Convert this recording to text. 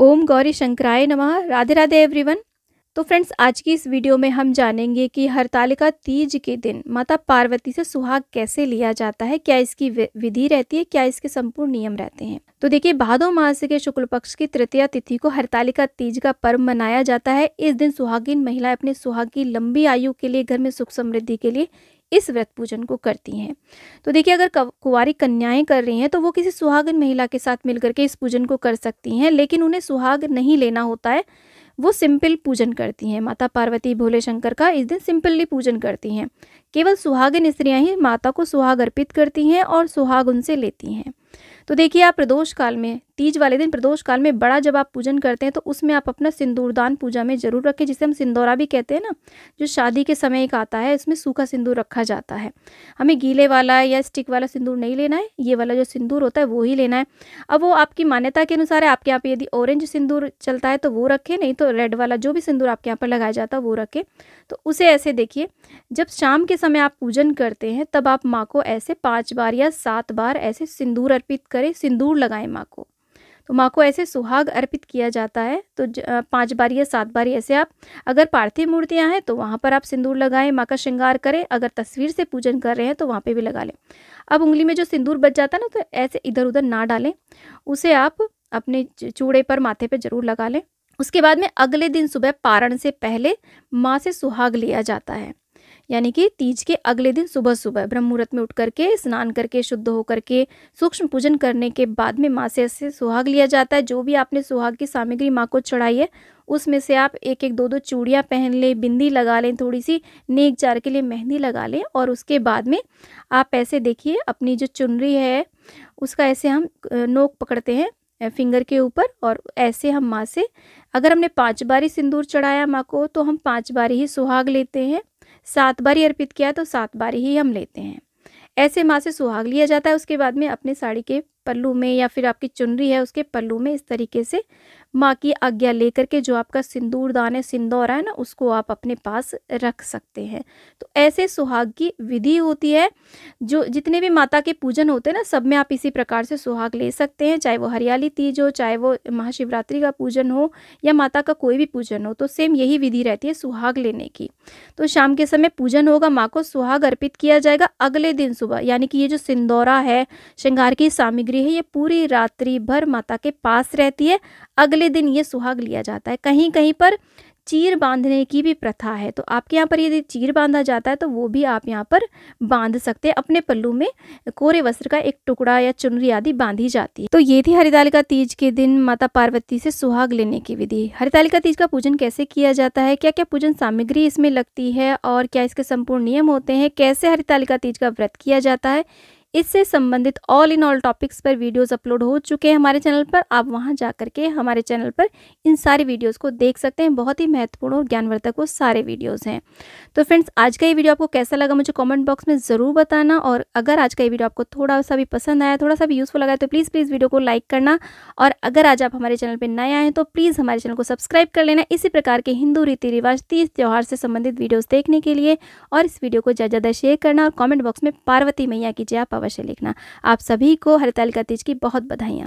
ओम गौरी शंकराय नमः राधे राधे एवरीवन तो फ्रेंड्स आज की इस वीडियो में हम जानेंगे कि हरतालिका तीज के दिन माता पार्वती से सुहाग कैसे लिया जाता है क्या इसकी विधि रहती है क्या इसके संपूर्ण नियम रहते हैं तो देखिए भादो मास के शुक्ल पक्ष की तृतीया तिथि को हरतालिका तीज का पर्व मनाया जाता है इस दिन सुहागिन महिलाएं अपने सुहाग की लंबी आयु के लिए घर में सुख समृद्धि के लिए इस व्रत पूजन को करती हैं तो देखिए अगर कुंवारी कन्याएं कर रही हैं तो वो किसी सुहागन महिला के साथ मिलकर के इस पूजन को कर सकती हैं लेकिन उन्हें सुहाग नहीं लेना होता है वो सिंपल पूजन करती हैं माता पार्वती भोले शंकर का इस दिन सिंपली पूजन करती हैं केवल सुहागन स्त्रियाँ ही माता को सुहाग अर्पित करती हैं और सुहाग उनसे लेती हैं तो देखिए आप प्रदोष काल में तीज वाले दिन प्रदोष काल में बड़ा जब आप पूजन करते हैं तो उसमें आप अपना सिंदूरदान पूजा में ज़रूर रखें जिसे हम सिंदौरा भी कहते हैं ना जो शादी के समय एक आता है इसमें सूखा सिंदूर रखा जाता है हमें गीले वाला या स्टिक वाला सिंदूर नहीं लेना है ये वाला जो सिंदूर होता है वो ही लेना है अब वो आपकी मान्यता के अनुसार है आपके यहाँ पर यदि ऑरेंज सिंदूर चलता है तो वो रखें नहीं तो रेड वाला जो भी सिंदूर आपके यहाँ पर लगाया जाता है वो रखें तो उसे ऐसे देखिए जब शाम के समय आप पूजन करते हैं तब आप माँ को ऐसे पाँच बार या सात बार ऐसे सिंदूर अर्पित करें सिंदूर लगाएं माँ को तो माँ को ऐसे सुहाग अर्पित किया जाता है तो पाँच बार या सात बार ऐसे आप अगर पार्थिव मूर्तियाँ हैं तो वहाँ पर आप सिंदूर लगाएं माँ का श्रृंगार करें अगर तस्वीर से पूजन कर रहे हैं तो वहाँ पर भी लगा लें अब उंगली में जो सिंदूर बच जाता है ना तो ऐसे इधर उधर ना डालें उसे आप अपने चूड़े पर माथे पर जरूर लगा लें उसके बाद में अगले दिन सुबह पारण से पहले माँ से सुहाग लिया जाता है यानी कि तीज के अगले दिन सुबह सुबह ब्रह्म मुहूर्त में उठ करके स्नान करके शुद्ध होकर के सूक्ष्म पूजन करने के बाद में माँ से ऐसे सुहाग लिया जाता है जो भी आपने सुहाग की सामग्री माँ को चढ़ाई है उसमें से आप एक एक दो दो चूड़ियाँ पहन लें बिंदी लगा लें थोड़ी सी नेक जार के लिए मेहंदी लगा लें और उसके बाद में आप ऐसे देखिए अपनी जो चुनरी है उसका ऐसे हम नोक पकड़ते हैं फिंगर के ऊपर और ऐसे हम माँ से अगर हमने पांच बारी सिंदूर चढ़ाया माँ को तो हम पांच बारी ही सुहाग लेते हैं सात बारी अर्पित किया तो सात बारी ही हम लेते हैं ऐसे माँ से सुहाग लिया जाता है उसके बाद में अपने साड़ी के पल्लू में या फिर आपकी चुनरी है उसके पल्लू में इस तरीके से माँ की आज्ञा लेकर के जो आपका सिंदूरदान है सिंदौरा है ना उसको आप अपने पास रख सकते हैं तो ऐसे सुहाग की विधि होती है जो जितने भी माता के पूजन होते हैं ना सब में आप इसी प्रकार से सुहाग ले सकते हैं चाहे वो हरियाली तीज हो चाहे वो महाशिवरात्रि का पूजन हो या माता का कोई भी पूजन हो तो सेम यही विधि रहती है सुहाग लेने की तो शाम के समय पूजन होगा माँ को सुहाग अर्पित किया जाएगा अगले दिन सुबह यानी कि ये जो सिंदौरा है श्रृंगार की सामग्री देवी है ये पूरी रात्रि भर माता के पास रहती है अगले दिन ये सुहाग लिया जाता है कहीं कहीं पर चीर बांधने की भी प्रथा है तो आपके यहाँ पर यदि चीर बांधा जाता है तो वो भी आप यहाँ पर बांध सकते हैं अपने पल्लू में कोरे वस्त्र का एक टुकड़ा या चुनरी आदि बांधी जाती है तो ये थी हरितालिका तीज के दिन माता पार्वती से सुहाग लेने की विधि हरितालिका तीज का पूजन कैसे किया जाता है क्या क्या पूजन सामग्री इसमें लगती है और क्या इसके संपूर्ण नियम होते हैं कैसे हरितालिका तीज का व्रत किया जाता है इससे संबंधित ऑल इन ऑल टॉपिक्स पर वीडियोस अपलोड हो चुके हैं हमारे चैनल पर आप वहां जा करके हमारे चैनल पर इन सारे वीडियोस को देख सकते हैं बहुत ही महत्वपूर्ण और ज्ञानवर्धक वो सारे वीडियोस हैं तो फ्रेंड्स आज का ये वीडियो आपको कैसा लगा मुझे कॉमेंट बॉक्स में ज़रूर बताना और अगर आज का ये वीडियो आपको थोड़ा सा भी पसंद आया थोड़ा सा भी यूज़फुल लगा तो प्लीज़ प्लीज़ वीडियो को लाइक करना और अगर आज आप हमारे चैनल पर नए आए हैं तो प्लीज़ हमारे चैनल को सब्सक्राइब कर लेना इसी प्रकार के हिंदू रीति रिवाज तीज त्यौहार से संबंधित वीडियोज़ देखने के लिए और इस वीडियो को ज़्यादा ज़्यादा शेयर करना और कॉमेंट बॉक्स में पार्वती मैया की जय आप अवश्य लिखना आप सभी को हरतालिका तीज की बहुत बधाइयाँ